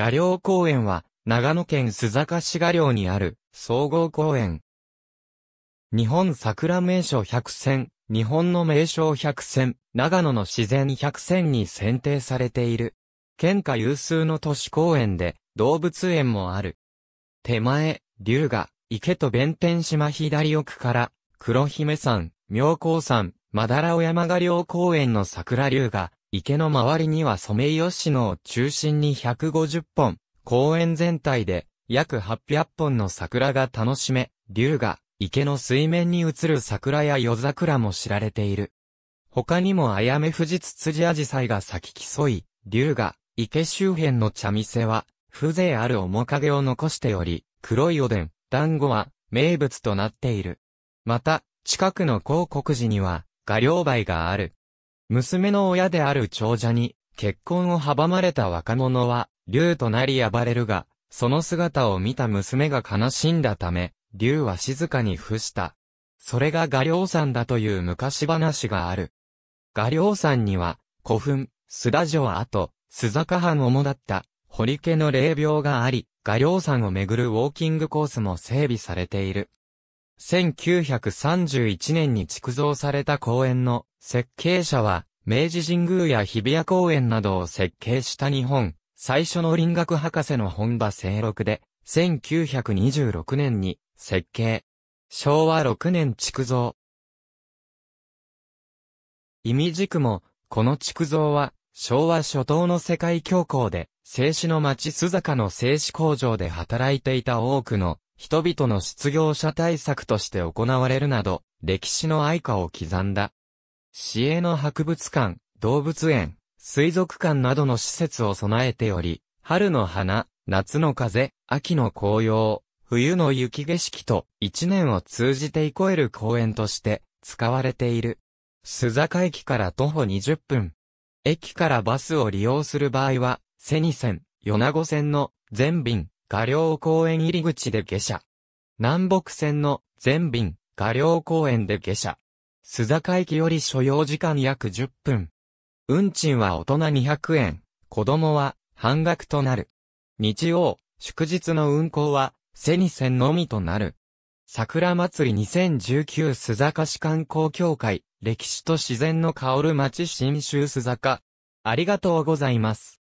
画陵公園は、長野県須坂市画寮にある、総合公園。日本桜名所百選、日本の名所百選、長野の自然百選に選定されている。県下有数の都市公園で、動物園もある。手前、龍河、池と弁天島左奥から、黒姫山、妙高山、まだらオ山画陵公園の桜龍河、池の周りにはソメイヨシノを中心に150本、公園全体で約800本の桜が楽しめ、龍が池の水面に映る桜や夜桜も知られている。他にもあやめ富士ツツジアジサイが咲き競い、龍が池周辺の茶店は、風情ある面影を残しており、黒いおでん、団子は名物となっている。また、近くの広告寺には、画料梅がある。娘の親である長者に、結婚を阻まれた若者は、竜となり暴れるが、その姿を見た娘が悲しんだため、竜は静かに伏した。それが画梁山だという昔話がある。画梁山には、古墳、須田城跡、須坂藩主だった、堀家の霊廟があり、画梁山をめぐるウォーキングコースも整備されている。1931年に築造された公園の設計者は、明治神宮や日比谷公園などを設計した日本、最初の林学博士の本場清六で、1926年に設計。昭和6年築造。意味軸も、この築造は、昭和初頭の世界恐慌で、製紙の町須坂の製紙工場で働いていた多くの人々の失業者対策として行われるなど、歴史の愛歌を刻んだ市営の博物館、動物園、水族館などの施設を備えており、春の花、夏の風、秋の紅葉、冬の雪景色と、一年を通じて憩える公園として使われている。須坂駅から徒歩20分。駅からバスを利用する場合は、瀬ニ線、米子線の全便、画陵公園入り口で下車。南北線の全便、画陵公園で下車。須坂駅より所要時間約10分。運賃は大人200円、子供は半額となる。日曜、祝日の運行は、セニ線のみとなる。桜祭り2019須坂市観光協会、歴史と自然の香る町新州須坂。ありがとうございます。